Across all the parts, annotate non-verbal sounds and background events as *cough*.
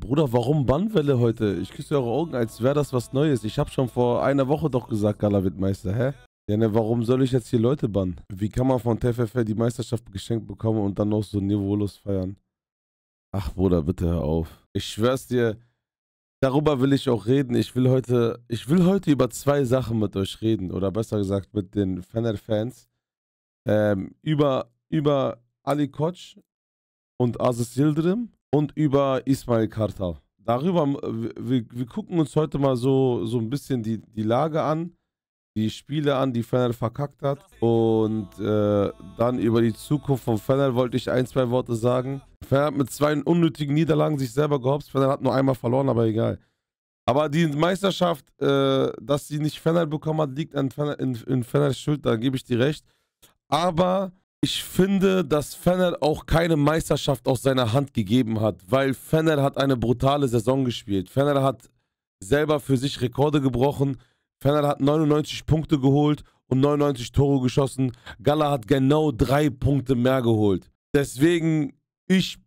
Bruder, warum Bannwelle heute? Ich küsse eure Augen, als wäre das was Neues. Ich habe schon vor einer Woche doch gesagt, gala wird Meister, hä? Ja, ne, warum soll ich jetzt hier Leute bannen? Wie kann man von TFFL die Meisterschaft geschenkt bekommen und dann noch so niveaulos feiern? Ach, Bruder, bitte hör auf. Ich schwör's dir, darüber will ich auch reden. Ich will heute, ich will heute über zwei Sachen mit euch reden. Oder besser gesagt, mit den Fener-Fans. Ähm, über, über Ali Koch und Asis Yildirim und über Ismail Kartal. Darüber, äh, wir, wir gucken uns heute mal so, so ein bisschen die, die Lage an, die Spiele an, die Fener verkackt hat. Und äh, dann über die Zukunft von Fener wollte ich ein, zwei Worte sagen. Fener hat mit zwei unnötigen Niederlagen sich selber gehopst. Fener hat nur einmal verloren, aber egal. Aber die Meisterschaft, äh, dass sie nicht Fener bekommen hat, liegt an Fener, in, in Feners Schuld, da gebe ich dir recht. Aber ich finde, dass Fener auch keine Meisterschaft aus seiner Hand gegeben hat, weil Fener hat eine brutale Saison gespielt. Fener hat selber für sich Rekorde gebrochen. Fener hat 99 Punkte geholt und 99 Tore geschossen. Gala hat genau drei Punkte mehr geholt. Deswegen, ich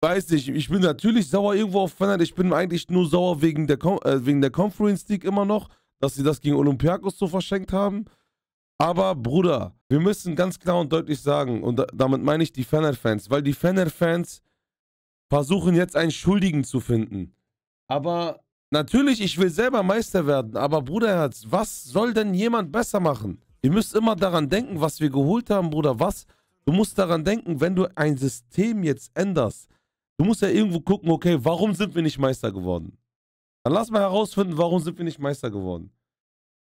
weiß nicht, ich bin natürlich sauer irgendwo auf Fener. Ich bin eigentlich nur sauer wegen der, äh, wegen der Conference League immer noch, dass sie das gegen Olympiakos so verschenkt haben. Aber Bruder, wir müssen ganz klar und deutlich sagen, und damit meine ich die Fener-Fans, weil die Fener-Fans versuchen jetzt einen Schuldigen zu finden. Aber natürlich, ich will selber Meister werden, aber Bruderherz, was soll denn jemand besser machen? Ihr müsst immer daran denken, was wir geholt haben, Bruder, was? Du musst daran denken, wenn du ein System jetzt änderst, du musst ja irgendwo gucken, okay, warum sind wir nicht Meister geworden? Dann lass mal herausfinden, warum sind wir nicht Meister geworden.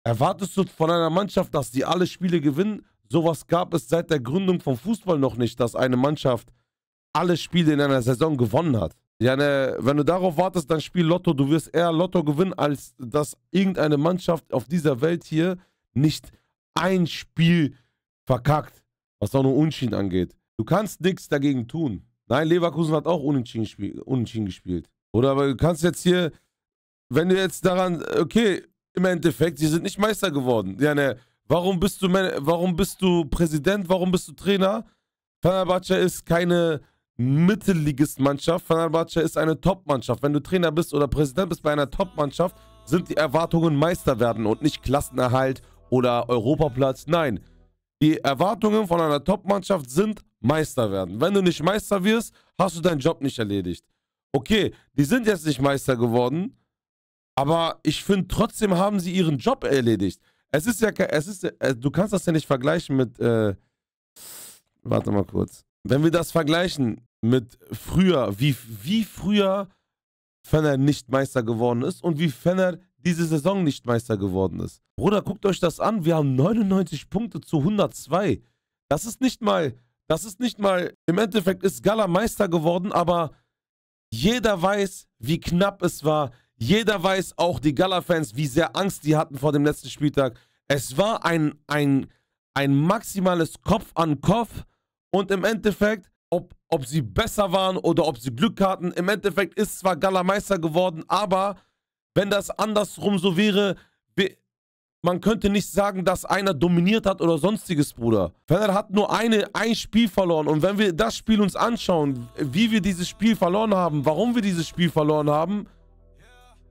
Erwartest du von einer Mannschaft, dass die alle Spiele gewinnen? Sowas gab es seit der Gründung vom Fußball noch nicht, dass eine Mannschaft alle Spiele in einer Saison gewonnen hat. Ja, ne, wenn du darauf wartest, dann spiel Lotto. Du wirst eher Lotto gewinnen, als dass irgendeine Mannschaft auf dieser Welt hier nicht ein Spiel verkackt, was auch nur Unschieden angeht. Du kannst nichts dagegen tun. Nein, Leverkusen hat auch Unentschieden, gespielt. Unentschieden gespielt. Oder aber du kannst jetzt hier, wenn du jetzt daran, okay, im Endeffekt, sie sind nicht Meister geworden. Ja, ne, warum bist du, warum bist du Präsident, warum bist du Trainer? Fenerbahce ist keine Mittelligist-Mannschaft. Fenerbahce ist eine Top-Mannschaft. Wenn du Trainer bist oder Präsident bist bei einer Top-Mannschaft, sind die Erwartungen Meister werden und nicht Klassenerhalt oder Europaplatz. Nein, die Erwartungen von einer Top-Mannschaft sind Meister werden. Wenn du nicht Meister wirst, hast du deinen Job nicht erledigt. Okay, die sind jetzt nicht Meister geworden, aber ich finde, trotzdem haben sie ihren Job erledigt. Es ist ja, es ist, äh, du kannst das ja nicht vergleichen mit, äh, warte mal kurz. Wenn wir das vergleichen mit früher, wie, wie früher Fenner nicht Meister geworden ist und wie Fenner diese Saison nicht Meister geworden ist. Bruder, guckt euch das an. Wir haben 99 Punkte zu 102. Das ist nicht mal, das ist nicht mal, im Endeffekt ist Gala Meister geworden, aber jeder weiß, wie knapp es war. Jeder weiß, auch die Gala-Fans, wie sehr Angst die hatten vor dem letzten Spieltag. Es war ein, ein, ein maximales Kopf an Kopf. Und im Endeffekt, ob, ob sie besser waren oder ob sie Glück hatten, im Endeffekt ist zwar Gala Meister geworden, aber wenn das andersrum so wäre, man könnte nicht sagen, dass einer dominiert hat oder sonstiges, Bruder. Fener hat nur eine, ein Spiel verloren. Und wenn wir das Spiel uns anschauen, wie wir dieses Spiel verloren haben, warum wir dieses Spiel verloren haben,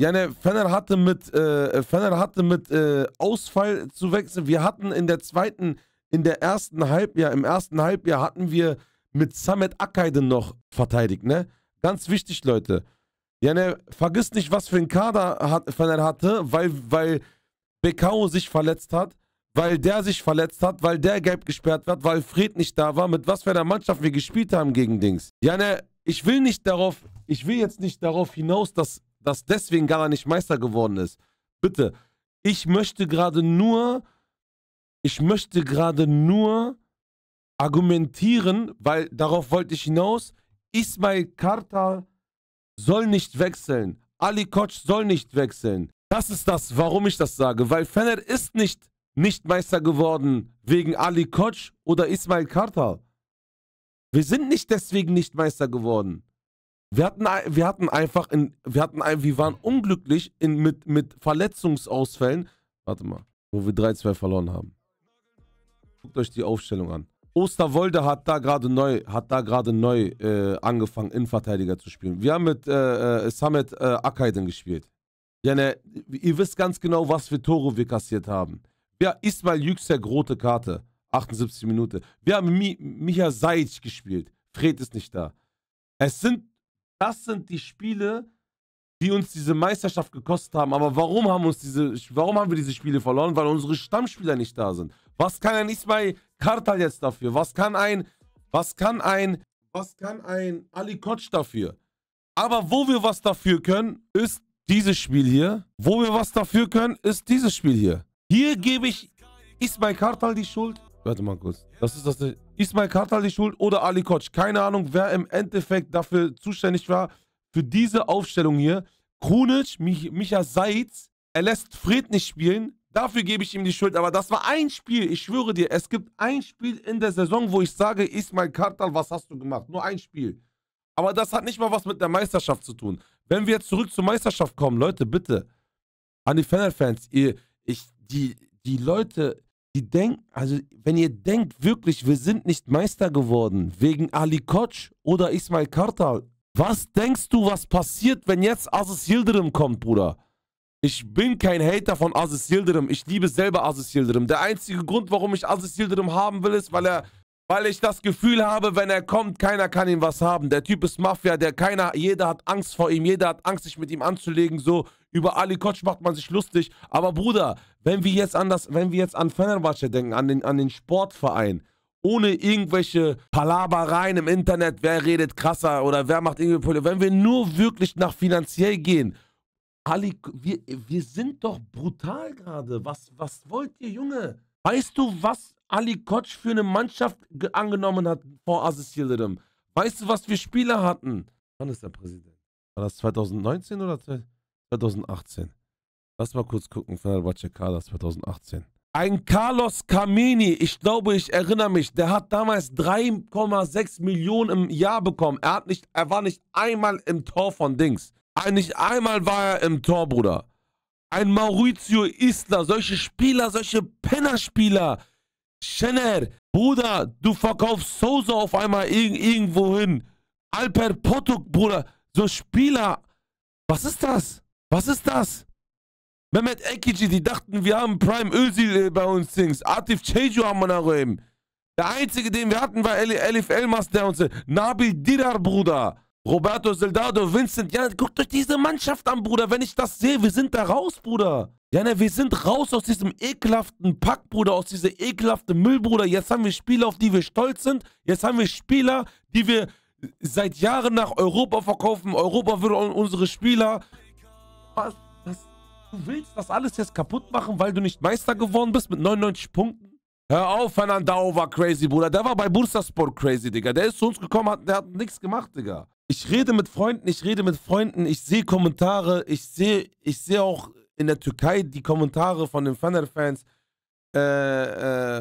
Yani ne, Fener hatte mit, äh, Fener hatte mit äh, Ausfall zu wechseln. Wir hatten in der zweiten, in der ersten Halbjahr, im ersten Halbjahr hatten wir mit Samet Akkaiden noch verteidigt, ne? Ganz wichtig, Leute. Ja, ne, vergiss nicht, was für ein Kader hat, Fener hatte, weil, weil Bekao sich verletzt hat, weil der sich verletzt hat, weil der gelb gesperrt wird, weil Fred nicht da war, mit was für einer Mannschaft wir gespielt haben gegen Dings. Ja, ne, ich will nicht darauf, ich will jetzt nicht darauf hinaus, dass dass deswegen Gara nicht Meister geworden ist. Bitte, ich möchte gerade nur, ich möchte gerade nur argumentieren, weil darauf wollte ich hinaus, Ismail Karta soll nicht wechseln. Ali Koch soll nicht wechseln. Das ist das, warum ich das sage, weil Fener ist nicht nicht Meister geworden wegen Ali Koch oder Ismail Karta. Wir sind nicht deswegen nicht Meister geworden. Wir hatten, wir hatten einfach, in, wir, hatten, wir waren unglücklich in, mit, mit Verletzungsausfällen. Warte mal, wo wir 3-2 verloren haben. Guckt euch die Aufstellung an. Osterwolde hat da gerade neu, hat da gerade neu äh, angefangen, Innenverteidiger zu spielen. Wir haben mit äh, äh Samet äh, Akaiden gespielt. Ja, ne, ihr wisst ganz genau, was für Tore wir kassiert haben. Ja, Ismail Yüksek, rote Karte, 78 Minute. Wir haben Mi Micha Seitz gespielt. Fred ist nicht da. Es sind das sind die Spiele, die uns diese Meisterschaft gekostet haben. Aber warum haben uns diese, warum haben wir diese Spiele verloren? Weil unsere Stammspieler nicht da sind. Was kann ein Ismail Kartal jetzt dafür? Was kann ein, was kann ein, was kann ein Ali Kotsch dafür? Aber wo wir was dafür können, ist dieses Spiel hier. Wo wir was dafür können, ist dieses Spiel hier. Hier gebe ich Ismail Kartal die Schuld. Warte mal kurz. Das ist das. Ismail Kartal die Schuld oder Ali Koch. Keine Ahnung, wer im Endeffekt dafür zuständig war. Für diese Aufstellung hier. Krunic, Mich Micha Seitz. Er lässt Fred nicht spielen. Dafür gebe ich ihm die Schuld. Aber das war ein Spiel. Ich schwöre dir, es gibt ein Spiel in der Saison, wo ich sage, Ismail Kartal, was hast du gemacht? Nur ein Spiel. Aber das hat nicht mal was mit der Meisterschaft zu tun. Wenn wir jetzt zurück zur Meisterschaft kommen, Leute, bitte. An die Fener-Fans, ihr, ich, die, die Leute, die denken, also wenn ihr denkt wirklich, wir sind nicht Meister geworden wegen Ali Koch oder Ismail Kartal, was denkst du, was passiert, wenn jetzt Aziz Yildirim kommt, Bruder? Ich bin kein Hater von Aziz Yildirim. Ich liebe selber Aziz Yildirim. Der einzige Grund, warum ich Aziz Yildirim haben will, ist, weil er weil ich das Gefühl habe, wenn er kommt, keiner kann ihm was haben. Der Typ ist Mafia, der keiner, jeder hat Angst vor ihm, jeder hat Angst, sich mit ihm anzulegen, so über Ali Kotsch macht man sich lustig. Aber Bruder, wenn wir jetzt an das, wenn wir jetzt an Fenerbahce denken, an den, an den Sportverein, ohne irgendwelche Palabereien im Internet, wer redet krasser oder wer macht irgendwie, Probleme, wenn wir nur wirklich nach finanziell gehen, Ali, wir, wir sind doch brutal gerade. Was, was wollt ihr, Junge? Weißt du, was Ali Kotsch für eine Mannschaft angenommen hat vor Aziz Yildirim? Weißt du, was wir Spieler hatten? Wann ist der Präsident? War das 2019 oder? 2018. Lass mal kurz gucken, Fenerbahce Kader 2018. Ein Carlos Camini, ich glaube, ich erinnere mich, der hat damals 3,6 Millionen im Jahr bekommen. Er, hat nicht, er war nicht einmal im Tor von Dings. Nicht einmal war er im Tor, Bruder. Ein Maurizio Isla, solche Spieler, solche Pennerspieler. Schenner, Bruder, du verkaufst Sosa auf einmal irg irgendwo hin. Alper Potok, Bruder, so Spieler. Was ist das? Was ist das? Mehmet Ekici, die dachten, wir haben Prime Özil äh, bei uns Dings. Atif Ceju haben wir nach eben. Der einzige, den wir hatten, war Elif Elmas, der uns. Äh, Nabil Didar, Bruder. Roberto Soldado, Vincent. Ja, guckt euch diese Mannschaft an, Bruder. Wenn ich das sehe, wir sind da raus, Bruder. Ja, ne, wir sind raus aus diesem ekelhaften Pack, Bruder, aus diesem ekelhaften Müll, Bruder. Jetzt haben wir Spieler, auf die wir stolz sind. Jetzt haben wir Spieler, die wir seit Jahren nach Europa verkaufen. Europa würde unsere Spieler was, das, du willst das alles jetzt kaputt machen, weil du nicht Meister geworden bist mit 99 Punkten? Hör auf, Fernandao war crazy, Bruder. Der war bei Bursaspor crazy, Digga. Der ist zu uns gekommen, hat, der hat nichts gemacht, Digga. Ich rede mit Freunden, ich rede mit Freunden, ich sehe Kommentare, ich sehe ich seh auch in der Türkei die Kommentare von den Fener-Fans, äh,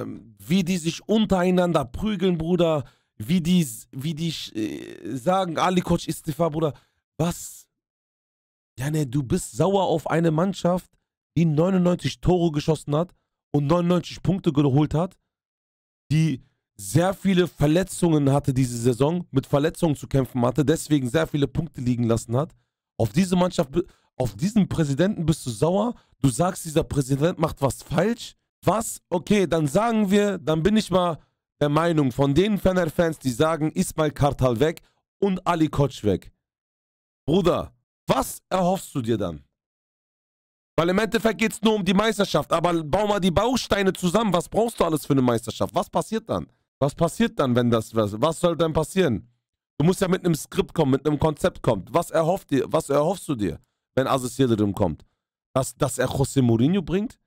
äh, wie die sich untereinander prügeln, Bruder, wie die, wie die äh, sagen, Ali Koç Istifa, Bruder. Was ja, ne, du bist sauer auf eine Mannschaft, die 99 Tore geschossen hat und 99 Punkte geholt hat, die sehr viele Verletzungen hatte diese Saison, mit Verletzungen zu kämpfen hatte, deswegen sehr viele Punkte liegen lassen hat. Auf diese Mannschaft, auf diesen Präsidenten bist du sauer. Du sagst, dieser Präsident macht was falsch. Was? Okay, dann sagen wir, dann bin ich mal der Meinung von den Fener-Fans, die sagen, Ismail Kartal weg und Ali Koch weg. Bruder, was erhoffst du dir dann? Weil im Endeffekt geht es nur um die Meisterschaft. Aber bau mal die Bausteine zusammen. Was brauchst du alles für eine Meisterschaft? Was passiert dann? Was passiert dann, wenn das... Was soll denn passieren? Du musst ja mit einem Skript kommen, mit einem Konzept kommen. Was, erhofft dir, was erhoffst du dir, wenn Aziz Yildirim kommt? Dass, dass er José Mourinho bringt?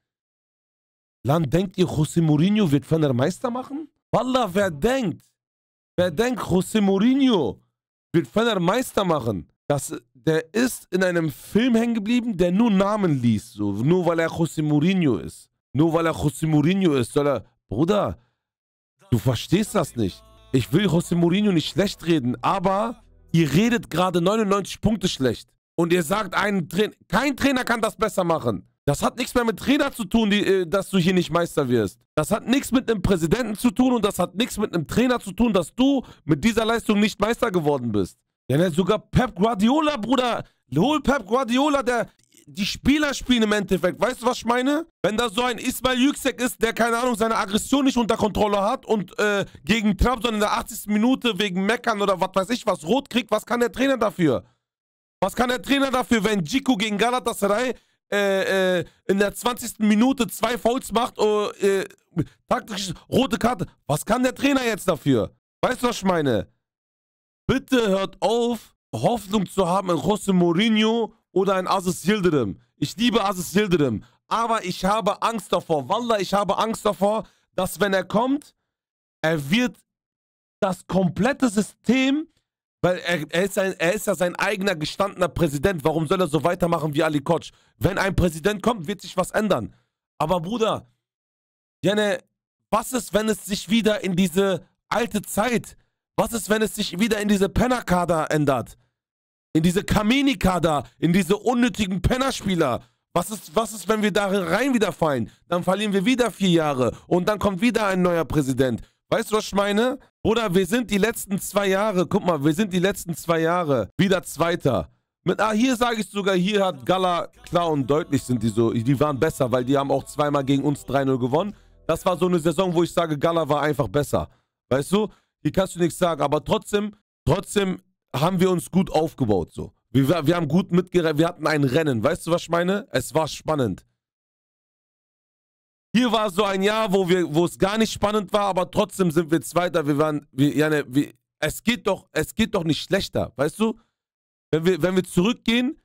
Land, denkt ihr, José Mourinho wird Fener Meister machen? Wallah, wer denkt? Wer denkt, José Mourinho wird Fener Meister machen? dass der ist in einem Film hängen geblieben, der nur Namen liest, so nur weil er José Mourinho ist. Nur weil er José Mourinho ist, soll er Bruder, du verstehst das nicht. Ich will José Mourinho nicht schlecht reden, aber ihr redet gerade 99 Punkte schlecht und ihr sagt einen Trainer, kein Trainer kann das besser machen. Das hat nichts mehr mit Trainer zu tun, die, äh, dass du hier nicht Meister wirst. Das hat nichts mit einem Präsidenten zu tun und das hat nichts mit einem Trainer zu tun, dass du mit dieser Leistung nicht Meister geworden bist. Ja, ne, sogar Pep Guardiola, Bruder. Hol Pep Guardiola, der die Spieler spielen im Endeffekt. Weißt du, was ich meine? Wenn da so ein Ismail Yüksek ist, der, keine Ahnung, seine Aggression nicht unter Kontrolle hat und äh, gegen Trabzon in der 80. Minute wegen Meckern oder was weiß ich was rot kriegt, was kann der Trainer dafür? Was kann der Trainer dafür, wenn Jiku gegen Galatasaray äh, äh, in der 20. Minute zwei Fouls macht, oh, äh, taktisch rote Karte? Was kann der Trainer jetzt dafür? Weißt du, was ich meine? Bitte hört auf, Hoffnung zu haben in José Mourinho oder in Aziz Yildirim. Ich liebe Aziz Yildirim, aber ich habe Angst davor. Wallah, ich habe Angst davor, dass wenn er kommt, er wird das komplette System, weil er, er, ist ein, er, ist ja sein eigener gestandener Präsident. Warum soll er so weitermachen wie Ali Koch? Wenn ein Präsident kommt, wird sich was ändern. Aber Bruder, Jene, was ist, wenn es sich wieder in diese alte Zeit was ist, wenn es sich wieder in diese Pennerkader ändert? In diese Kamini-Kader, in diese unnötigen Pennerspieler. Was ist, was ist, wenn wir da rein wieder fallen? Dann verlieren wir wieder vier Jahre und dann kommt wieder ein neuer Präsident. Weißt du, was ich meine? Bruder, wir sind die letzten zwei Jahre, guck mal, wir sind die letzten zwei Jahre wieder Zweiter. Mit, ah, hier sage ich sogar, hier hat Gala klar und deutlich sind die so. Die waren besser, weil die haben auch zweimal gegen uns 3-0 gewonnen. Das war so eine Saison, wo ich sage, Gala war einfach besser. Weißt du? hier kannst du nichts sagen. Aber trotzdem, trotzdem haben wir uns gut aufgebaut. So. Wir, wir haben gut mitgerannt, wir hatten ein Rennen. Weißt du, was ich meine? Es war spannend. Hier war so ein Jahr, wo, wir, wo es gar nicht spannend war, aber trotzdem sind wir Zweiter. Wir waren, wir, ja, ne, wir, es, geht doch, es geht doch nicht schlechter, weißt du? Wenn wir, wenn wir zurückgehen,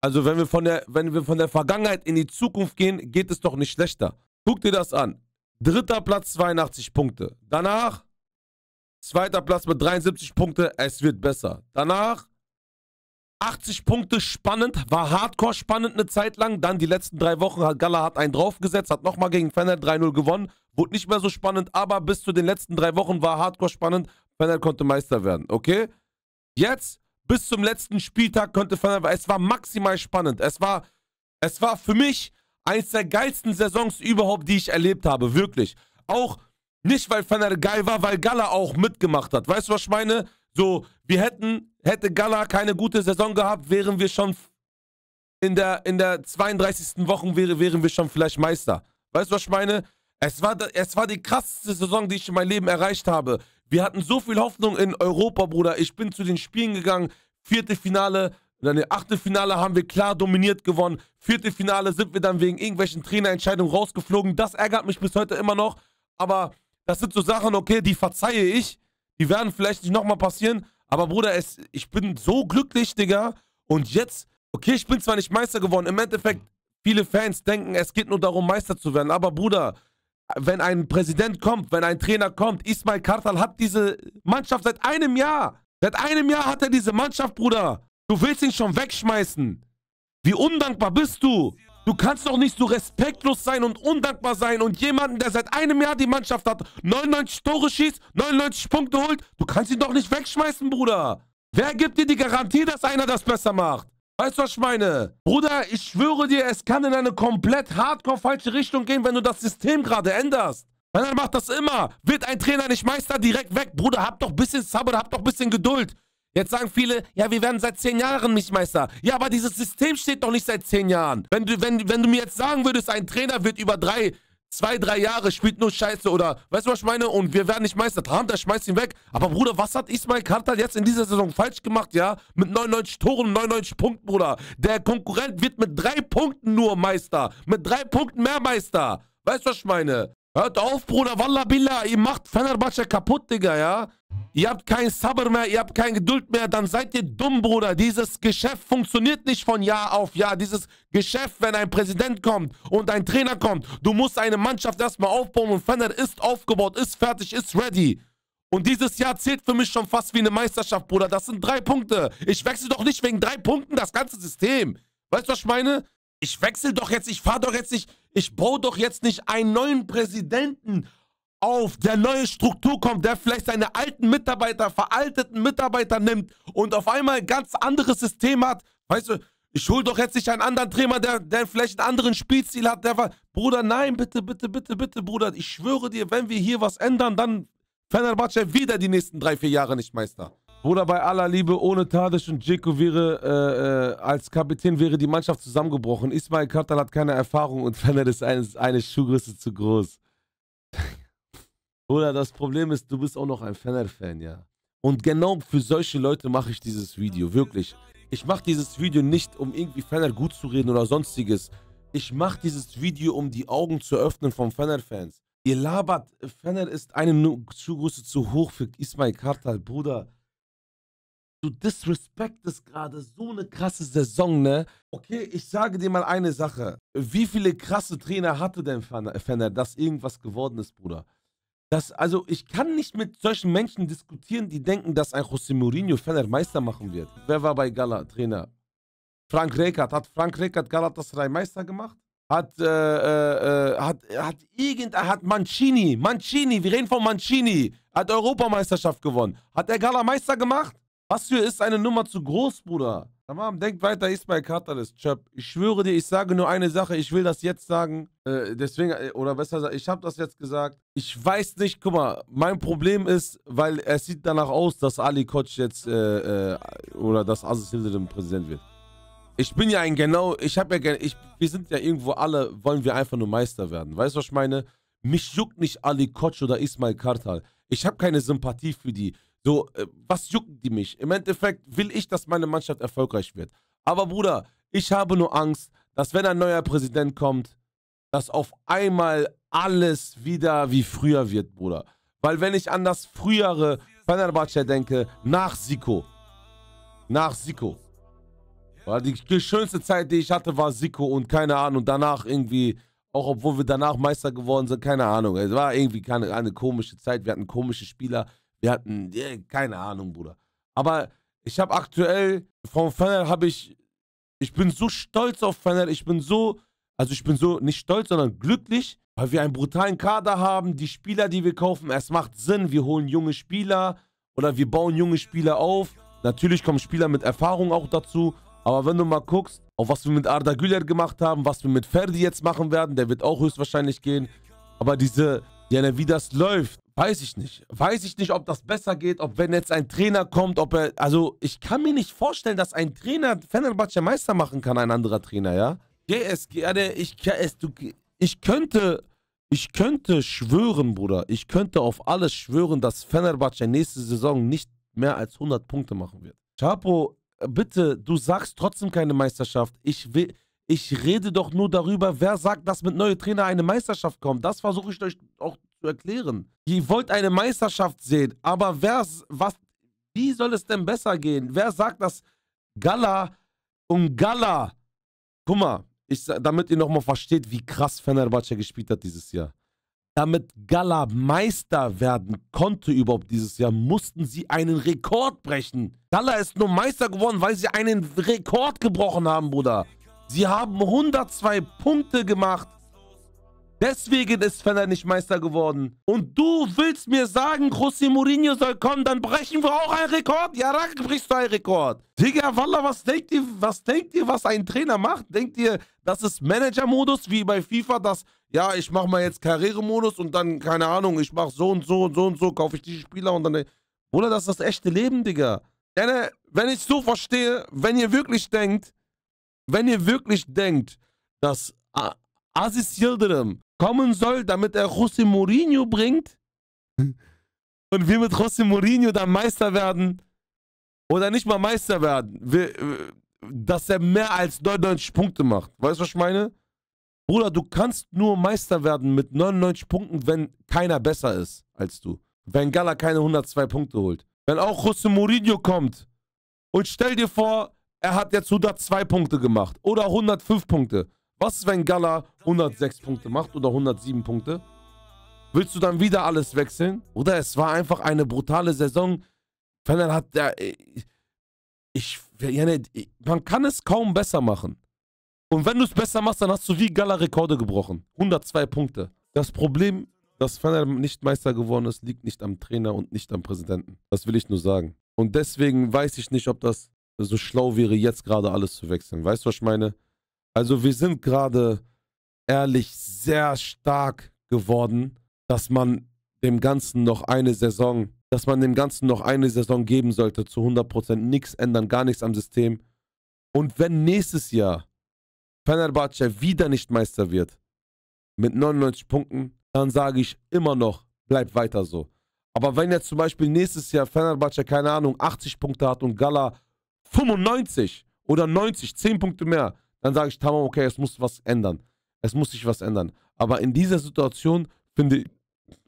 also wenn wir, von der, wenn wir von der Vergangenheit in die Zukunft gehen, geht es doch nicht schlechter. Guck dir das an. Dritter Platz, 82 Punkte. Danach Zweiter Platz mit 73 Punkte. Es wird besser. Danach 80 Punkte spannend, war hardcore spannend eine Zeit lang. Dann die letzten drei Wochen hat Gala hat einen draufgesetzt, hat nochmal gegen Fennel 3-0 gewonnen. Wurde nicht mehr so spannend, aber bis zu den letzten drei Wochen war hardcore spannend. Fennel konnte Meister werden, okay? Jetzt, bis zum letzten Spieltag konnte Fennel, es war maximal spannend. Es war, es war für mich eines der geilsten Saisons überhaupt, die ich erlebt habe, wirklich. Auch nicht, weil Fener geil war, weil Gala auch mitgemacht hat. Weißt du, was ich meine? So, wir hätten, hätte Gala keine gute Saison gehabt, wären wir schon in der, in der 32. Woche, wäre, wären wir schon vielleicht Meister. Weißt du, was ich meine? Es war, es war die krasseste Saison, die ich in meinem Leben erreicht habe. Wir hatten so viel Hoffnung in Europa, Bruder. Ich bin zu den Spielen gegangen. Vierte Finale, dann achte Finale haben wir klar dominiert gewonnen. Vierte Finale sind wir dann wegen irgendwelchen Trainerentscheidungen rausgeflogen. Das ärgert mich bis heute immer noch. Aber das sind so Sachen, okay, die verzeihe ich. Die werden vielleicht nicht nochmal passieren. Aber Bruder, es, ich bin so glücklich, Digga. Und jetzt, okay, ich bin zwar nicht Meister geworden. Im Endeffekt, viele Fans denken, es geht nur darum, Meister zu werden. Aber Bruder, wenn ein Präsident kommt, wenn ein Trainer kommt, Ismail Kartal hat diese Mannschaft seit einem Jahr. Seit einem Jahr hat er diese Mannschaft, Bruder. Du willst ihn schon wegschmeißen. Wie undankbar bist du? Ja. Du kannst doch nicht so respektlos sein und undankbar sein und jemanden, der seit einem Jahr die Mannschaft hat, 99 Tore schießt, 99 Punkte holt, du kannst ihn doch nicht wegschmeißen, Bruder. Wer gibt dir die Garantie, dass einer das besser macht? Weißt du, was ich meine? Bruder, ich schwöre dir, es kann in eine komplett hardcore falsche Richtung gehen, wenn du das System gerade änderst. Weil dann macht das immer. Wird ein Trainer nicht Meister direkt weg. Bruder, hab doch ein bisschen Sabber, hab doch ein bisschen Geduld. Jetzt sagen viele, ja, wir werden seit zehn Jahren nicht Meister. Ja, aber dieses System steht doch nicht seit zehn Jahren. Wenn du, wenn, wenn du mir jetzt sagen würdest, ein Trainer wird über drei, zwei, drei Jahre, spielt nur Scheiße oder, weißt du, was ich meine? Und wir werden nicht Meister. Trump, der schmeißt ihn weg. Aber Bruder, was hat Ismail Kartal jetzt in dieser Saison falsch gemacht, ja? Mit 99 Toren, 99 Punkten, Bruder. Der Konkurrent wird mit drei Punkten nur Meister. Mit drei Punkten mehr Meister. Weißt du, was ich meine? Hört auf, Bruder, Walla Billa, ihr macht Fenerbahce kaputt, Digga, ja? ihr habt kein Sabber mehr, ihr habt keine Geduld mehr, dann seid ihr dumm, Bruder. Dieses Geschäft funktioniert nicht von Jahr auf Jahr. Dieses Geschäft, wenn ein Präsident kommt und ein Trainer kommt, du musst eine Mannschaft erstmal aufbauen und Fener ist aufgebaut, ist fertig, ist ready. Und dieses Jahr zählt für mich schon fast wie eine Meisterschaft, Bruder. Das sind drei Punkte. Ich wechsle doch nicht wegen drei Punkten das ganze System. Weißt du, was ich meine? Ich wechsle doch jetzt, ich fahre doch jetzt nicht, ich baue doch jetzt nicht einen neuen Präsidenten auf, der neue Struktur kommt, der vielleicht seine alten Mitarbeiter, veralteten Mitarbeiter nimmt und auf einmal ein ganz anderes System hat. Weißt du, ich hole doch jetzt nicht einen anderen Trainer, der, der vielleicht einen anderen Spielstil hat. Der war, Bruder, nein, bitte, bitte, bitte, bitte, Bruder. Ich schwöre dir, wenn wir hier was ändern, dann Fenerbahce wieder die nächsten drei, vier Jahre nicht Meister. Bruder, bei aller Liebe, ohne Tadisch und Dzeko wäre, äh, äh, als Kapitän wäre die Mannschaft zusammengebrochen. Ismail Katal hat keine Erfahrung und Fener ist eine, eines Schuhgröße zu groß. Bruder, das Problem ist, du bist auch noch ein Fener-Fan, ja. Und genau für solche Leute mache ich dieses Video, wirklich. Ich mache dieses Video nicht, um irgendwie Fener gut zu reden oder sonstiges. Ich mache dieses Video, um die Augen zu öffnen von Fener-Fans. Ihr labert, Fener ist eine Zugröße zu hoch für Ismail Kartal, Bruder. Du disrespectest gerade so eine krasse Saison, ne? Okay, ich sage dir mal eine Sache. Wie viele krasse Trainer hatte denn Fener, dass irgendwas geworden ist, Bruder? Das, also ich kann nicht mit solchen Menschen diskutieren, die denken, dass ein José Mourinho Fener Meister machen wird. Wer war bei Gala Trainer? Frank Rekert. Hat Frank Rekert Galatasaray Meister gemacht? Hat, äh, äh, äh hat, hat irgendein, hat Mancini, Mancini, wir reden von Mancini, hat Europameisterschaft gewonnen. Hat er Gala Meister gemacht? Was für ist eine Nummer zu groß, Bruder? Tamam, denkt weiter, Ismail Katalis, Chöp. Ich schwöre dir, ich sage nur eine Sache, ich will das jetzt sagen. Äh, deswegen, äh, oder besser gesagt, ich habe das jetzt gesagt. Ich weiß nicht, guck mal, mein Problem ist, weil es sieht danach aus, dass Ali Koch jetzt, äh, äh, oder dass Aziz Hildirim Präsident wird. Ich bin ja ein genau, ich habe ja, ich, wir sind ja irgendwo alle, wollen wir einfach nur Meister werden. Weißt du, was ich meine? Mich juckt nicht Ali Koch oder Ismail Kartal. Ich habe keine Sympathie für die. So, äh, was jucken die mich? Im Endeffekt will ich, dass meine Mannschaft erfolgreich wird. Aber Bruder, ich habe nur Angst, dass wenn ein neuer Präsident kommt, dass auf einmal alles wieder wie früher wird, Bruder. Weil wenn ich an das frühere Fenerbahce denke, nach Siko, nach Siko, war die, die schönste Zeit, die ich hatte, war Siko und keine Ahnung, danach irgendwie, auch obwohl wir danach Meister geworden sind, keine Ahnung, es war irgendwie keine, eine komische Zeit, wir hatten komische Spieler, wir hatten, yeah, keine Ahnung, Bruder. Aber ich habe aktuell, von Fener habe ich, ich bin so stolz auf Fener, ich bin so, also ich bin so nicht stolz, sondern glücklich, weil wir einen brutalen Kader haben, die Spieler, die wir kaufen, es macht Sinn, wir holen junge Spieler oder wir bauen junge Spieler auf. Natürlich kommen Spieler mit Erfahrung auch dazu, aber wenn du mal guckst, auf was wir mit Arda Güler gemacht haben, was wir mit Ferdi jetzt machen werden, der wird auch höchstwahrscheinlich gehen, aber diese, wie das läuft, Weiß ich nicht. Weiß ich nicht, ob das besser geht, ob wenn jetzt ein Trainer kommt, ob er. Also, ich kann mir nicht vorstellen, dass ein Trainer Fenerbahce Meister machen kann, ein anderer Trainer, ja? GSG, ich, ich könnte. Ich könnte schwören, Bruder. Ich könnte auf alles schwören, dass Fenerbahce nächste Saison nicht mehr als 100 Punkte machen wird. Chapo, bitte, du sagst trotzdem keine Meisterschaft. Ich will. Ich rede doch nur darüber, wer sagt, dass mit neuen Trainer eine Meisterschaft kommt. Das versuche ich euch auch zu erklären. Ihr wollt eine Meisterschaft sehen, aber wer, was, wie soll es denn besser gehen? Wer sagt, dass Gala und Gala, guck mal, ich, damit ihr nochmal versteht, wie krass Fenerbahce gespielt hat dieses Jahr. Damit Gala Meister werden konnte überhaupt dieses Jahr, mussten sie einen Rekord brechen. Gala ist nur Meister geworden, weil sie einen Rekord gebrochen haben, Bruder. Sie haben 102 Punkte gemacht. Deswegen ist Feller nicht Meister geworden. Und du willst mir sagen, José Mourinho soll kommen, dann brechen wir auch einen Rekord? Ja, dann brichst du einen Rekord. Digga, Walla, was denkt ihr, was denkt ihr, was ein Trainer macht? Denkt ihr, das ist Manager-Modus, wie bei FIFA, dass, ja, ich mach mal jetzt Karrieremodus und dann, keine Ahnung, ich mach so und so und so und so, kaufe ich diese Spieler und dann... Äh, Bruder, das ist das echte Leben, Digga. Denn, Wenn ich so verstehe, wenn ihr wirklich denkt, wenn ihr wirklich denkt, dass Aziz Yildirim kommen soll, damit er José Mourinho bringt *laughs* und wir mit José Mourinho dann Meister werden oder nicht mal Meister werden, wir, äh, dass er mehr als 99 Punkte macht. Weißt du, was ich meine? Bruder, du kannst nur Meister werden mit 99 Punkten, wenn keiner besser ist als du. Wenn Gala keine 102 Punkte holt. Wenn auch José Mourinho kommt und stell dir vor, er hat jetzt 102 Punkte gemacht oder 105 Punkte. Was ist, wenn Gala 106 Punkte macht oder 107 Punkte? Willst du dann wieder alles wechseln? Oder es war einfach eine brutale Saison. Fener hat der. Äh, ich, ich, ne, man kann es kaum besser machen. Und wenn du es besser machst, dann hast du wie Gala Rekorde gebrochen. 102 Punkte. Das Problem, dass Fener nicht Meister geworden ist, liegt nicht am Trainer und nicht am Präsidenten. Das will ich nur sagen. Und deswegen weiß ich nicht, ob das so schlau wäre, jetzt gerade alles zu wechseln. Weißt du, was ich meine? Also wir sind gerade ehrlich sehr stark geworden, dass man dem Ganzen noch eine Saison, dass man dem Ganzen noch eine Saison geben sollte, zu 100%, nichts ändern, gar nichts am System. Und wenn nächstes Jahr Fenerbahce wieder nicht Meister wird, mit 99 Punkten, dann sage ich immer noch, bleib weiter so. Aber wenn jetzt zum Beispiel nächstes Jahr Fenerbahce, keine Ahnung, 80 Punkte hat und Gala 95 oder 90, 10 Punkte mehr, dann sage ich, tamam, okay, es muss was ändern. Es muss sich was ändern. Aber in dieser Situation finde,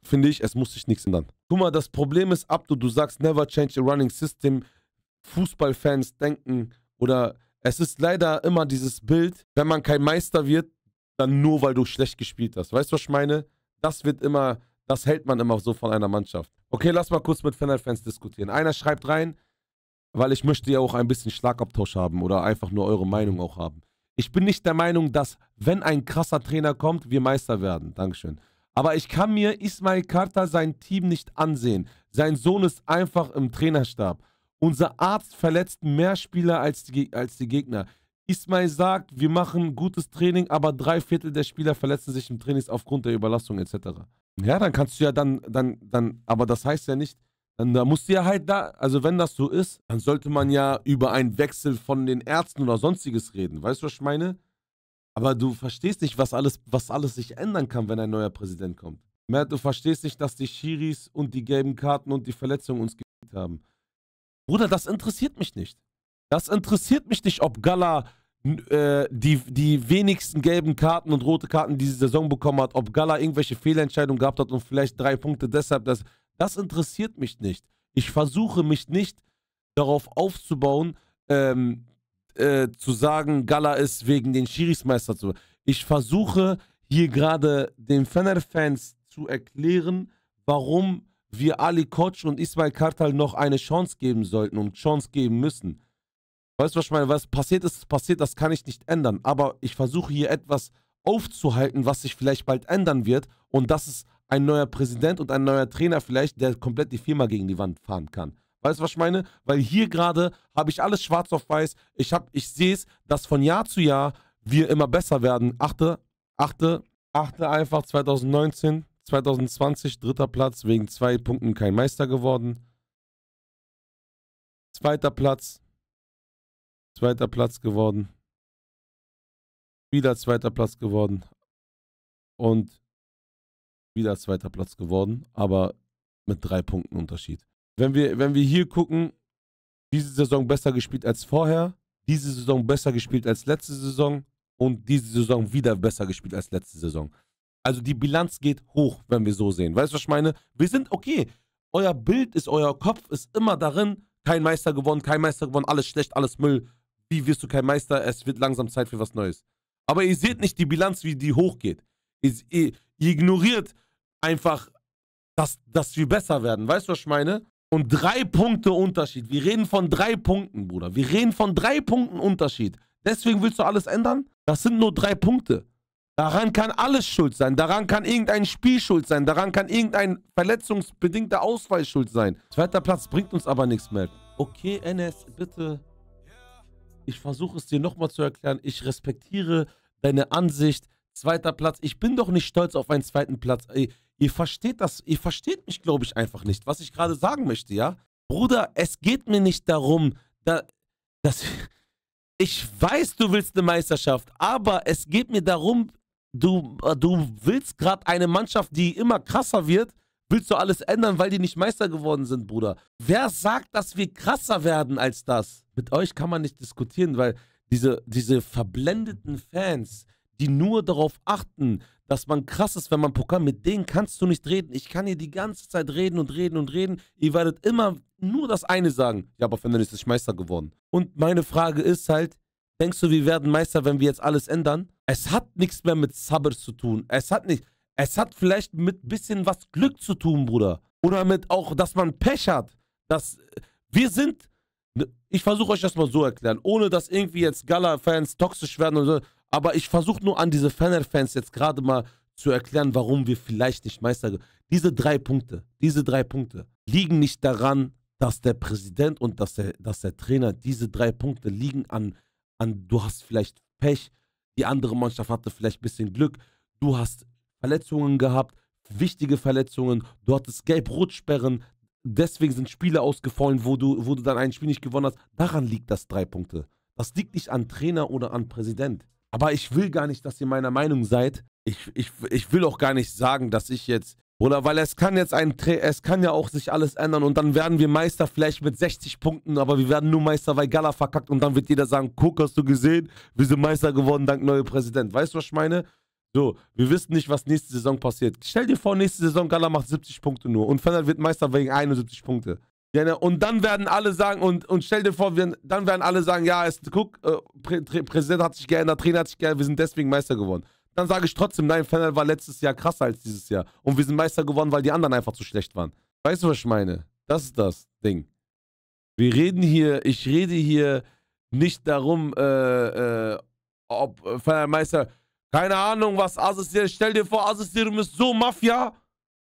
finde ich, es muss sich nichts ändern. Guck mal, das Problem ist, Abdu, du sagst, never change the running system. Fußballfans denken oder es ist leider immer dieses Bild, wenn man kein Meister wird, dann nur, weil du schlecht gespielt hast. Weißt du, was ich meine? Das wird immer, das hält man immer so von einer Mannschaft. Okay, lass mal kurz mit Fanal-Fans diskutieren. Einer schreibt rein, weil ich möchte ja auch ein bisschen Schlagabtausch haben oder einfach nur eure Meinung auch haben. Ich bin nicht der Meinung, dass wenn ein krasser Trainer kommt, wir Meister werden. Dankeschön. Aber ich kann mir Ismail Karta sein Team nicht ansehen. Sein Sohn ist einfach im Trainerstab. Unser Arzt verletzt mehr Spieler als die, als die Gegner. Ismail sagt, wir machen gutes Training, aber drei Viertel der Spieler verletzen sich im Training aufgrund der Überlastung etc. Ja, dann kannst du ja dann, dann, dann, aber das heißt ja nicht, dann da du ja halt da, also wenn das so ist, dann sollte man ja über einen Wechsel von den Ärzten oder sonstiges reden. Weißt du, was ich meine? Aber du verstehst nicht, was alles, was alles sich ändern kann, wenn ein neuer Präsident kommt. Mert, du verstehst nicht, dass die Schiris und die gelben Karten und die Verletzungen uns gekriegt haben. Bruder, das interessiert mich nicht. Das interessiert mich nicht, ob Gala äh, die, die wenigsten gelben Karten und rote Karten diese Saison bekommen hat, ob Gala irgendwelche Fehlentscheidungen gehabt hat und vielleicht drei Punkte deshalb, dass das interessiert mich nicht. Ich versuche mich nicht darauf aufzubauen, ähm, äh, zu sagen, Gala ist wegen den Schirismeister zu. Ich versuche hier gerade den Fener-Fans zu erklären, warum wir Ali Koch und Ismail Kartal noch eine Chance geben sollten und Chance geben müssen. Weißt du, was ich meine? Was passiert ist, ist passiert, das kann ich nicht ändern. Aber ich versuche hier etwas aufzuhalten, was sich vielleicht bald ändern wird. Und das ist ein neuer Präsident und ein neuer Trainer vielleicht, der komplett die Firma gegen die Wand fahren kann. Weißt du, was ich meine? Weil hier gerade habe ich alles schwarz auf weiß. Ich, ich sehe es, dass von Jahr zu Jahr wir immer besser werden. Achte, achte, achte einfach 2019, 2020 dritter Platz, wegen zwei Punkten kein Meister geworden. Zweiter Platz, zweiter Platz geworden. Wieder zweiter Platz geworden. Und wieder zweiter Platz geworden, aber mit drei Punkten Unterschied. Wenn wir, wenn wir hier gucken, diese Saison besser gespielt als vorher, diese Saison besser gespielt als letzte Saison und diese Saison wieder besser gespielt als letzte Saison. Also die Bilanz geht hoch, wenn wir so sehen. Weißt du, was ich meine? Wir sind okay. Euer Bild ist, euer Kopf ist immer darin, kein Meister gewonnen, kein Meister gewonnen, alles schlecht, alles Müll. Wie wirst du kein Meister? Es wird langsam Zeit für was Neues. Aber ihr seht nicht die Bilanz, wie die hochgeht. Ihr, ihr, ihr ignoriert einfach, dass, dass wir besser werden. Weißt du, was ich meine? Und drei Punkte Unterschied. Wir reden von drei Punkten, Bruder. Wir reden von drei Punkten Unterschied. Deswegen willst du alles ändern? Das sind nur drei Punkte. Daran kann alles schuld sein. Daran kann irgendein Spiel schuld sein. Daran kann irgendein verletzungsbedingter Ausfall schuld sein. Zweiter Platz bringt uns aber nichts mehr. Okay, NS, bitte. Ich versuche es dir nochmal zu erklären. Ich respektiere deine Ansicht. Zweiter Platz. Ich bin doch nicht stolz auf einen zweiten Platz. Ihr versteht das, ihr versteht mich, glaube ich, einfach nicht, was ich gerade sagen möchte, ja? Bruder, es geht mir nicht darum, da, dass. *laughs* Ich weiß, du willst eine Meisterschaft, aber es geht mir darum, du, du willst gerade eine Mannschaft, die immer krasser wird, willst du alles ändern, weil die nicht Meister geworden sind, Bruder. Wer sagt, dass wir krasser werden als das? Mit euch kann man nicht diskutieren, weil diese, diese verblendeten Fans, die nur darauf achten, dass man krass ist, wenn man Pokal, mit denen kannst du nicht reden. Ich kann hier die ganze Zeit reden und reden und reden. Ihr werdet immer nur das eine sagen. Ja, aber Fender ist nicht Meister geworden. Und meine Frage ist halt, denkst du, wir werden Meister, wenn wir jetzt alles ändern? Es hat nichts mehr mit Sabr zu tun. Es hat nicht. Es hat vielleicht mit bisschen was Glück zu tun, Bruder. Oder mit auch, dass man Pech hat. Dass äh, wir sind. Ich versuche euch das mal so erklären, ohne dass irgendwie jetzt Gala-Fans toxisch werden und so. Aber ich versuche nur an diese Fener-Fans jetzt gerade mal zu erklären, warum wir vielleicht nicht Meister. Diese drei Punkte, diese drei Punkte liegen nicht daran, dass der Präsident und dass der, dass der Trainer, diese drei Punkte liegen an, an, du hast vielleicht Pech, die andere Mannschaft hatte vielleicht ein bisschen Glück, du hast Verletzungen gehabt, wichtige Verletzungen, du hattest Gelb-Rot-Sperren, deswegen sind Spiele ausgefallen, wo du, wo du dann ein Spiel nicht gewonnen hast. Daran liegt das drei Punkte. Das liegt nicht an Trainer oder an Präsident. Aber ich will gar nicht, dass ihr meiner Meinung seid. Ich, ich, ich will auch gar nicht sagen, dass ich jetzt. Oder weil es kann jetzt ein es kann ja auch sich alles ändern und dann werden wir Meister vielleicht mit 60 Punkten, aber wir werden nur Meister, weil Gala verkackt und dann wird jeder sagen, guck, hast du gesehen, wir sind Meister geworden dank neuer Präsident. Weißt du, was ich meine? So, wir wissen nicht, was nächste Saison passiert. Stell dir vor, nächste Saison Gala macht 70 Punkte nur und Fernand wird Meister wegen 71 Punkte. Ne, und dann werden alle sagen, und, und stell dir vor, wir, dann werden alle sagen, ja, es, guck, äh, Prä Prä Präsident hat sich geändert, Trainer hat sich geändert, wir sind deswegen Meister geworden. Dann sage ich trotzdem, nein, Fener war letztes Jahr krasser als dieses Jahr. Und wir sind Meister geworden, weil die anderen einfach zu schlecht waren. Weißt du, was ich meine? Das ist das Ding. Wir reden hier, ich rede hier nicht darum, äh, äh, ob Fener Meister, keine Ahnung, was Asis, stell dir vor, du bist so Mafia,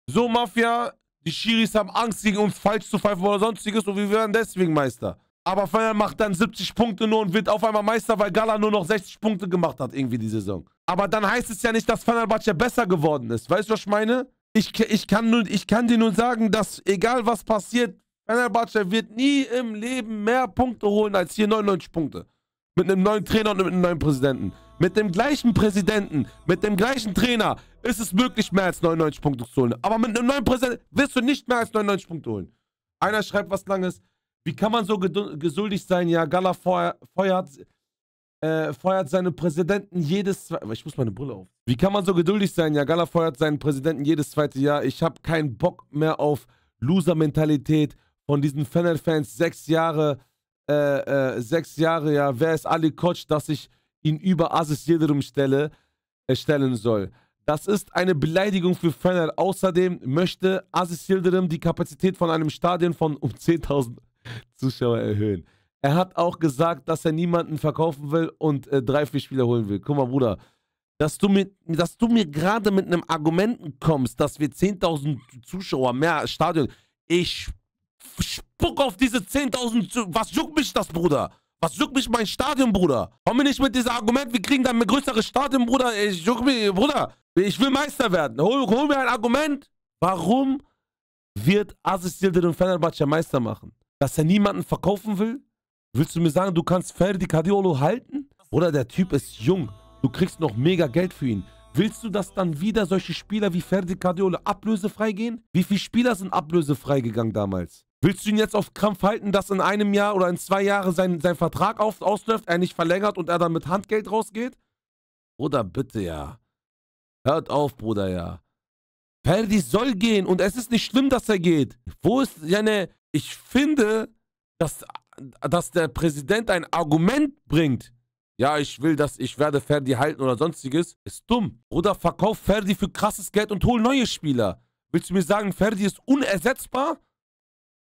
so Mafia, die Schiris haben Angst, gegen uns falsch zu pfeifen oder sonstiges und wir werden deswegen Meister. Aber Feier macht dann 70 Punkte nur und wird auf einmal Meister, weil Gala nur noch 60 Punkte gemacht hat irgendwie die Saison. Aber dann heißt es ja nicht, dass Fenerbahce besser geworden ist. Weißt du, was ich meine? Ich, ich, kann nur, ich kann dir nur sagen, dass egal was passiert, Fenerbahce wird nie im Leben mehr Punkte holen als hier 99 Punkte. Mit einem neuen Trainer und mit einem neuen Präsidenten mit dem gleichen Präsidenten, mit dem gleichen Trainer, ist es möglich, mehr als 99 Punkte zu holen. Aber mit einem neuen Präsidenten wirst du nicht mehr als 99 Punkte holen. Einer schreibt was Langes. Wie kann man so geduldig sein? Ja, Gala feuert, äh, feuert seine Präsidenten jedes... Ich muss meine Brille auf. Wie kann man so geduldig sein? Ja, Gala feuert seinen Präsidenten jedes zweite Jahr. Ich habe keinen Bock mehr auf Loser-Mentalität von diesen Fanel-Fans. Sechs Jahre, äh, äh, sechs Jahre, ja. Wer ist Ali Koch, dass ich ihn über Aziz Yildirim stelle, äh, stellen soll. Das ist eine Beleidigung für Fener. Außerdem möchte Aziz Yildirim die Kapazität von einem Stadion von um 10.000 *laughs* Zuschauer erhöhen. Er hat auch gesagt, dass er niemanden verkaufen will und äh, drei, vier Spieler holen will. Guck mal, Bruder, dass du, mit, mir gerade mit einem Argumenten kommst, dass wir 10.000 Zuschauer mehr Stadion. Ich spuck auf diese 10.000 Zuschauer. Was juckt mich das, Bruder? Was juckt mich mein Stadion, Bruder? Komm mir nicht mit diesem Argument, wir kriegen dann ein größeres Stadion, Bruder. Ich juck mich, Bruder, ich will Meister werden. Hol, hol mir ein Argument. Warum wird Aziz den Fenerbahce Meister machen? Dass er niemanden verkaufen will? Willst du mir sagen, du kannst Ferdi Cardiolo halten? Bruder, der Typ ist jung. Du kriegst noch mega Geld für ihn. Willst du, dass dann wieder solche Spieler wie Ferdi Cardiolo ablösefrei gehen? Wie viele Spieler sind ablösefrei gegangen damals? Willst du ihn jetzt auf Kampf halten, dass in einem Jahr oder in zwei Jahren sein, sein Vertrag auf, ausläuft, er nicht verlängert und er dann mit Handgeld rausgeht? Bruder, bitte ja. Hört auf, Bruder, ja. Ferdi soll gehen und es ist nicht schlimm, dass er geht. Wo ist, Janne, ich finde, dass, dass der Präsident ein Argument bringt. Ja, ich will das, ich werde Ferdi halten oder sonstiges. Ist dumm. Bruder, verkauf Ferdi für krasses Geld und hol neue Spieler. Willst du mir sagen, Ferdi ist unersetzbar?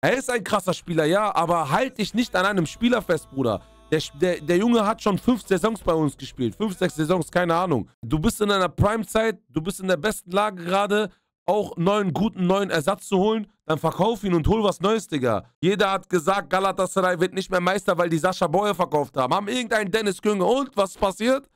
Er ist ein krasser Spieler, ja, aber halt dich nicht an einem Spieler fest, Bruder. Der, der, der, Junge hat schon fünf Saisons bei uns gespielt. Fünf, sechs Saisons, keine Ahnung. Du bist in einer Prime-Zeit, du bist in der besten Lage gerade, auch neuen, guten, neuen Ersatz zu holen. Dann verkauf ihn und hol was Neues, Digga. Jeder hat gesagt, Galatasaray wird nicht mehr Meister, weil die Sascha Boyer verkauft haben. Haben irgendeinen Dennis Günger. Und was passiert?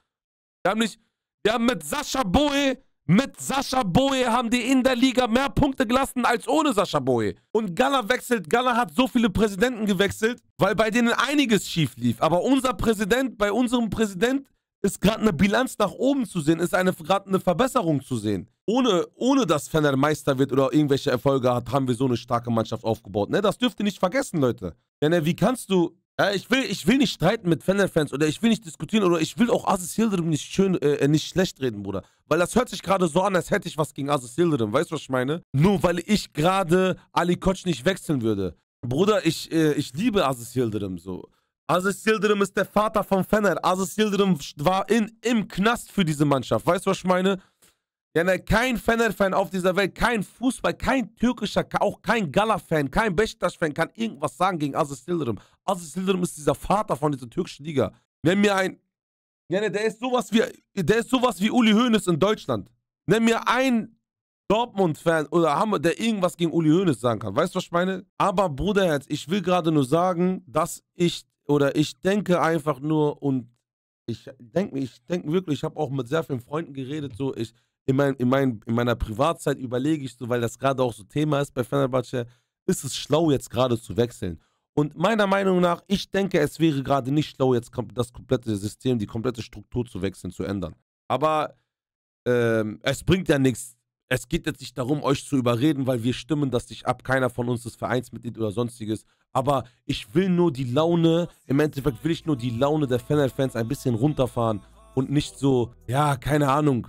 Die haben nicht. Die haben mit Sascha Boye mit Sascha Boe haben die in der Liga mehr Punkte gelassen als ohne Sascha Boe. Und Gala wechselt. Gala hat so viele Präsidenten gewechselt, weil bei denen einiges schief lief. Aber unser Präsident, bei unserem Präsident ist gerade eine Bilanz nach oben zu sehen, ist eine, gerade eine Verbesserung zu sehen. Ohne, ohne dass Fener Meister wird oder irgendwelche Erfolge hat, haben wir so eine starke Mannschaft aufgebaut. Ne? Das dürft ihr nicht vergessen, Leute. Denn ne, wie kannst du ja, ich, will, ich will nicht streiten mit Fener-Fans oder ich will nicht diskutieren oder ich will auch Aziz Yildirim nicht, äh, äh, nicht schlecht reden, Bruder. Weil das hört sich gerade so an, als hätte ich was gegen Aziz Yildirim. Weißt du, was ich meine? Nur weil ich gerade Ali Kotsch nicht wechseln würde. Bruder, ich, äh, ich liebe Aziz Yildirim so. Aziz Yildirim ist der Vater von Fener. Aziz Yildirim war in, im Knast für diese Mannschaft. Weißt du, was ich meine? Ja, kein Fener-Fan auf dieser Welt, kein Fußball, kein türkischer, auch kein Gala-Fan, kein Beşiktaş-Fan kann irgendwas sagen gegen Aziz Yıldırım. Aziz Yıldırım ist dieser Vater von dieser türkischen Liga. Nenn mir ein, ja, der ist sowas wie, der ist sowas wie Uli Hoeneß in Deutschland. Nenn mir ein Dortmund-Fan oder Hammer, der irgendwas gegen Uli Hoeneß sagen kann. Weißt du, was ich meine? Aber Bruderherz, ich will gerade nur sagen, dass ich, oder ich denke einfach nur und ich denke, ich denke wirklich, ich habe auch mit sehr vielen Freunden geredet, so ich in, mein, in, mein, in meiner Privatzeit überlege ich so, weil das gerade auch so Thema ist bei Fenerbahce, ist es schlau, jetzt gerade zu wechseln. Und meiner Meinung nach, ich denke, es wäre gerade nicht schlau, jetzt das komplette System, die komplette Struktur zu wechseln, zu ändern. Aber ähm, es bringt ja nichts. Es geht jetzt nicht darum, euch zu überreden, weil wir stimmen das nicht ab. Keiner von uns ist Vereinsmitglied oder sonstiges. Aber ich will nur die Laune, im Endeffekt will ich nur die Laune der Fanel-Fans ein bisschen runterfahren und nicht so, ja, keine Ahnung,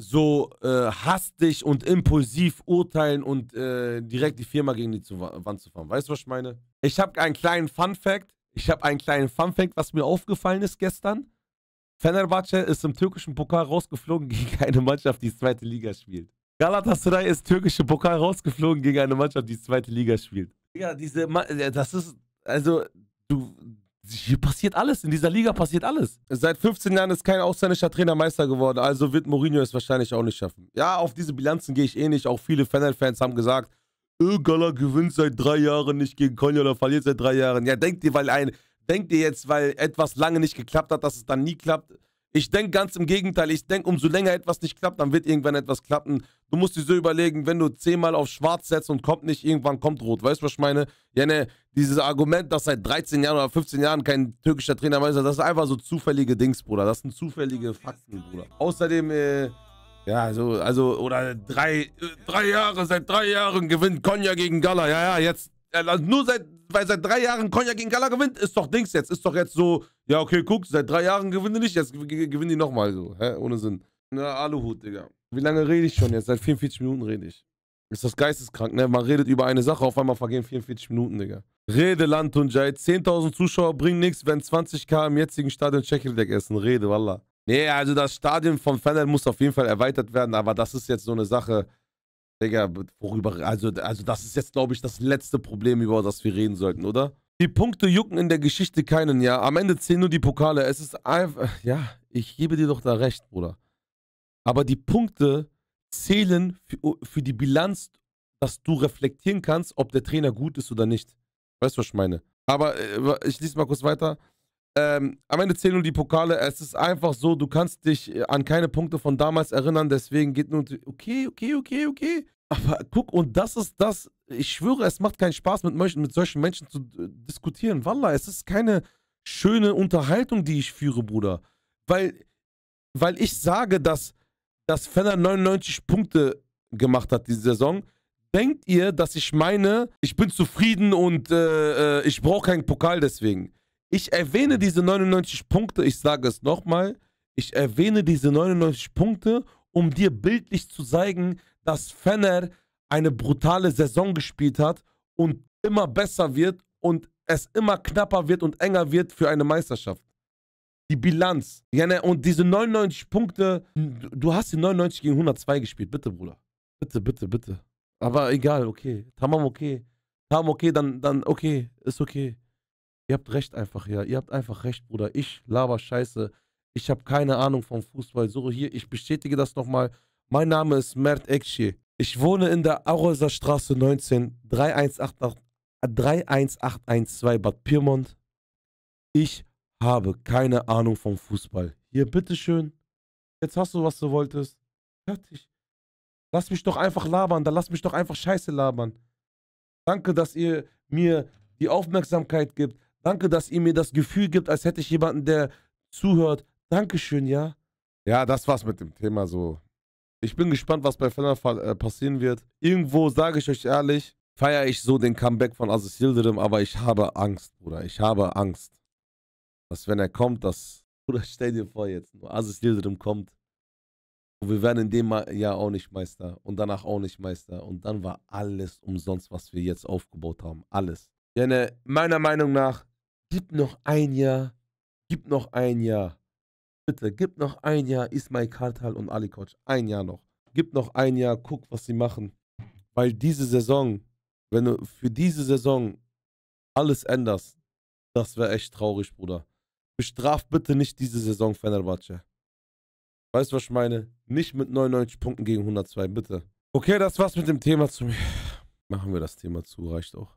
so äh, hastig und impulsiv urteilen und äh, direkt die Firma gegen die zu Wand zu fahren. Weißt du, was ich meine? Ich habe einen kleinen Fun Fact. Ich habe einen kleinen Fun Fact, was mir aufgefallen ist gestern. Fenerbahce ist im türkischen Pokal rausgeflogen *laughs* gegen eine Mannschaft, die zweite Liga spielt. Galatasaray ist türkische Pokal rausgeflogen gegen eine Mannschaft, die zweite Liga spielt. Ja, diese, Ma äh, das ist, also, du, hier passiert alles, in dieser Liga passiert alles. Seit 15 Jahren ist kein ausländischer Trainer Meister geworden, also wird Mourinho es wahrscheinlich auch nicht schaffen. Ja, auf diese Bilanzen gehe ich eh nicht. Auch viele Fanel-Fans haben gesagt, Ögala gewinnt seit drei Jahren nicht gegen Konya oder verliert seit drei Jahren. Ja, denkt ihr, weil ein, denkt ihr jetzt, weil etwas lange nicht geklappt hat, dass es dann nie klappt? Ich denke ganz im Gegenteil. Ich denke, umso länger etwas nicht klappt, dann wird irgendwann etwas klappen. Du musst dir so überlegen, wenn du zehnmal auf schwarz setzt und kommt nicht, irgendwann kommt rot. Weißt du, was ich meine? Ja, ne, dieses Argument, dass seit 13 Jahren oder 15 Jahren kein türkischer Trainer weiß, das ist einfach so zufällige Dings, Bruder. Das sind zufällige Fakten, Bruder. Außerdem, äh, ja, so, also, oder drei, drei Jahre, seit drei Jahren gewinnt Konya gegen Gala. Ja, ja, jetzt, äh, nur seit, weil seit drei Jahren Konya gegen Gala gewinnt, ist doch Dings jetzt, ist doch jetzt so ja, okay, guck, seit drei Jahren gewinne ich, jetzt gewinne ich nochmal so. Hä? Ohne Sinn. Na, Aluhut, Digga. Wie lange rede ich schon jetzt? Seit 44 Minuten rede ich. Ist das geisteskrank, ne? Man redet über eine Sache, auf einmal vergehen 44 Minuten, Digga. Rede, Land Tunjai. 10.000 Zuschauer bringen nichts, wenn 20k im jetzigen Stadion Tschecheldek essen. Rede, wallah. Nee, also das Stadion von Fener muss auf jeden Fall erweitert werden, aber das ist jetzt so eine Sache, Digga, worüber, also, also das ist jetzt, glaube ich, das letzte Problem, über das wir reden sollten, oder? Die Punkte jucken in der Geschichte keinen, ja. Am Ende zählen nur die Pokale. Es ist einfach. Ja, ich gebe dir doch da recht, Bruder. Aber die Punkte zählen für, für die Bilanz, dass du reflektieren kannst, ob der Trainer gut ist oder nicht. Weißt du, was ich meine? Aber äh, ich lese mal kurz weiter. Ähm, am Ende zählen nur die Pokale. Es ist einfach so, du kannst dich äh, an keine Punkte von damals erinnern, deswegen geht nur. Okay, okay, okay, okay. Aber guck, und das ist das, ich schwöre, es macht keinen Spaß, mit, mit solchen Menschen zu äh, diskutieren. Wallah, es ist keine schöne Unterhaltung, die ich führe, Bruder. Weil, weil ich sage, dass, dass Fenner 99 Punkte gemacht hat diese Saison. Denkt ihr, dass ich meine, ich bin zufrieden und äh, äh ich brauche keinen Pokal deswegen? Ich erwähne diese 99 Punkte, ich sage es nochmal, ich erwähne diese 99 Punkte, um dir bildlich zu zeigen, dass Fenner eine brutale Saison gespielt hat und immer besser wird und es immer knapper wird und enger wird für eine Meisterschaft. Die Bilanz. Ne, und diese 99 Punkte, du hast die 99 gegen 102 gespielt, bitte, Bruder. Bitte, bitte, bitte. Aber egal, okay. Tamam, okay. Tamam, okay, dann, dann, okay, ist okay. Ihr habt recht einfach, ja. Ihr habt einfach recht, Bruder. Ich laber Scheiße. Ich habe keine Ahnung vom Fußball. So hier, ich bestätige das nochmal. Mein Name ist Mert Ekşi. Ich wohne in der Arolser Straße 19, 318, 31812 Bad Pyrmont. Ich habe keine Ahnung vom Fußball. Hier, bitteschön. Jetzt hast du, was du wolltest. Fertig. Lass mich doch einfach labern. Da lass mich doch einfach Scheiße labern. Danke, dass ihr mir die Aufmerksamkeit gibt. Danke, dass ihr mir das Gefühl gibt, als hätte ich jemanden, der zuhört. Dankeschön, ja? Ja, das war's mit dem Thema so. Ich bin gespannt, was bei Final Fall äh, passieren wird. Irgendwo, sage ich euch ehrlich, feiere ich so den Comeback von Aziz Yildirim, aber ich habe Angst, Bruder. Ich habe Angst, dass wenn er kommt, dass... *laughs* Bruder, stell dir vor jetzt, nur Aziz Yildirim kommt und wir werden in dem Jahr auch nicht Meister und danach auch nicht Meister. Und dann war alles umsonst, was wir jetzt aufgebaut haben. Alles. Denn äh, meiner Meinung nach, gib noch ein Jahr, gib noch ein Jahr. Bitte, gib noch ein Jahr Ismail Kartal und Ali Koch. Ein Jahr noch. Gib noch ein Jahr, guck, was sie machen. Weil diese Saison, wenn du für diese Saison alles änderst, das wäre echt traurig, Bruder. Bestraf bitte nicht diese Saison Fenerbahce. Weißt du, was ich meine? Nicht mit 99 Punkten gegen 102, bitte. Okay, das war's mit dem Thema zu mir. Machen wir das Thema zu, reicht auch.